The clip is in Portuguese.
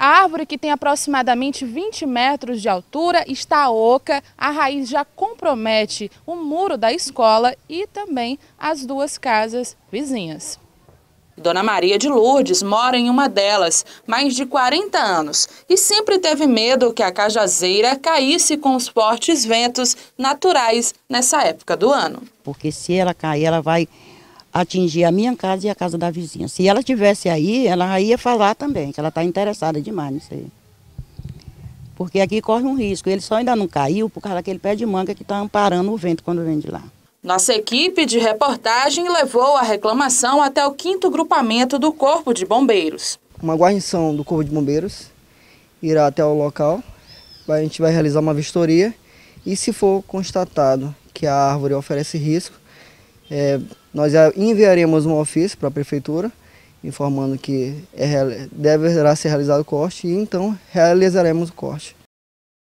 A árvore, que tem aproximadamente 20 metros de altura, está oca, a raiz já compromete o muro da escola e também as duas casas vizinhas. Dona Maria de Lourdes mora em uma delas, mais de 40 anos, e sempre teve medo que a cajazeira caísse com os fortes ventos naturais nessa época do ano. Porque se ela cair, ela vai atingir a minha casa e a casa da vizinha. Se ela tivesse aí, ela ia falar também, que ela está interessada demais nisso aí. Porque aqui corre um risco. Ele só ainda não caiu por causa daquele pé de manga que está amparando o vento quando vem de lá. Nossa equipe de reportagem levou a reclamação até o quinto grupamento do Corpo de Bombeiros. Uma guarnição do Corpo de Bombeiros irá até o local, a gente vai realizar uma vistoria e se for constatado que a árvore oferece risco, é, nós enviaremos um ofício para a prefeitura informando que é, deverá ser realizado o corte e então realizaremos o corte.